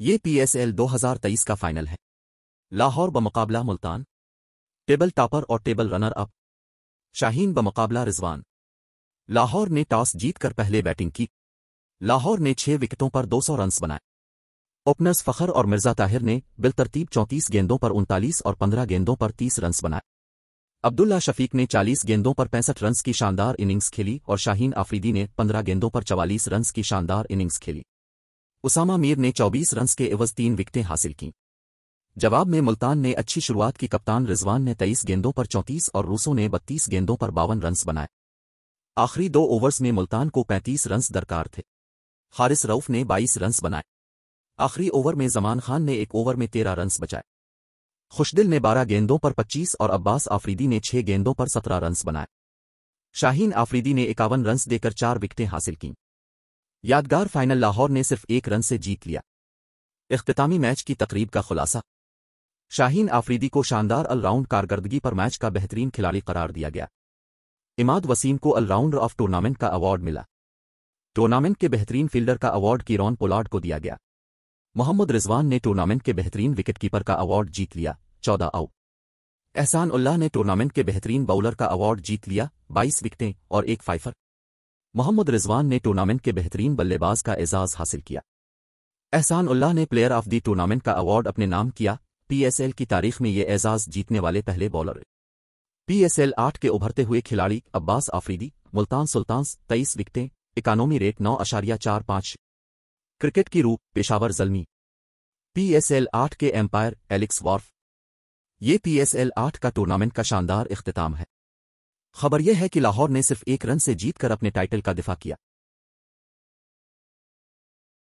ये पीएसएल 2023 का फाइनल है लाहौर बमकाबला मुल्तान टेबल टॉपर और टेबल रनर अप शाहीन बमकाबला रिजवान लाहौर ने टॉस जीतकर पहले बैटिंग की लाहौर ने छह विकेटों पर 200 रन्स बनाए ओपनर्स फखर और मिर्जा ताहिर ने बिलतरतीब 34 गेंदों पर उनतालीस और 15 गेंदों पर 30 रन्स बनाए अब्दुल्ला शफीक ने 40 गेंदों पर पैंसठ रन्स की शानदार इनिंग्स खेली और शाहीन आफरीदी ने 15 गेंदों पर 44 रन्स की शानदार इनिंग्स खेली उसामा मीर ने 24 रन के एवज तीन विकटें हासिल कीं जवाब में मुल्तान ने अच्छी शुरुआत की कप्तान रिजवान ने तेईस गेंदों पर चौंतीस और रूसों ने बत्तीस गेंदों पर बावन रन्स बनाए आखिरी दो ओवर्स में मुल्तान को 35 रन्स दरकार थे हारिस रऊफ ने 22 रन्स बनाए आखिरी ओवर में जमान खान ने एक ओवर में तेरह रन्स बचाए खुशदिल ने बारह गेंदों पर पच्चीस और अब्बास आफरीदी ने छह गेंदों पर सत्रह रन्स बनाए शाहीन आफरीदी ने इक्यावन रन्स देकर चार विकटें हासिल कीं यादगार फाइनल लाहौर ने सिर्फ एक रन से जीत लिया अख्तामी मैच की तकरीब का खुलासा शाहीन आफरीदी को शानदार ऑलराउंड कारकर्दगी पर मैच का बेहतरीन खिलाड़ी करार दिया गया इमाद वसीम को ऑलराउंडर ऑफ टूर्नामेंट का अवार्ड मिला टूर्नामेंट के बेहतरीन फील्डर का अवार्ड किरॉन पोलार्ड को दिया गया मोहम्मद रिजवान ने टूर्नामेंट के बेहतरीन विकेटकीपर का अवार्ड जीत लिया चौदह आउट एहसान उल्लाह ने टूर्नामेंट के बेहतरीन बाउलर का अवार्ड जीत लिया बाईस विकटें और एक फाइफर मोहम्मद रिजवान ने टूर्नामेंट के बेहतरीन बल्लेबाज का एजाज हासिल किया एहसान उल्लाह ने प्लेयर ऑफ दी टूर्नामेंट का अवार्ड अपने नाम किया पीएसएल की तारीख में ये एजाज जीतने वाले पहले बॉलर पीएसएल आठ के उभरते हुए खिलाड़ी अब्बास आफरीदी मुल्तान सुल्तान तेईस विकटें इकानोमी रेट नौ अशारिया चार पांच क्रिकेट की रूप पेशावर जलमी पीएसएल आठ के एम्पायर एलिक्स वॉर्फ ये पीएसएल आठ का टूर्नामेंट का शानदार अख्ताम है खबर यह है कि लाहौर ने सिर्फ एक रन से जीतकर अपने टाइटल का दिफा किया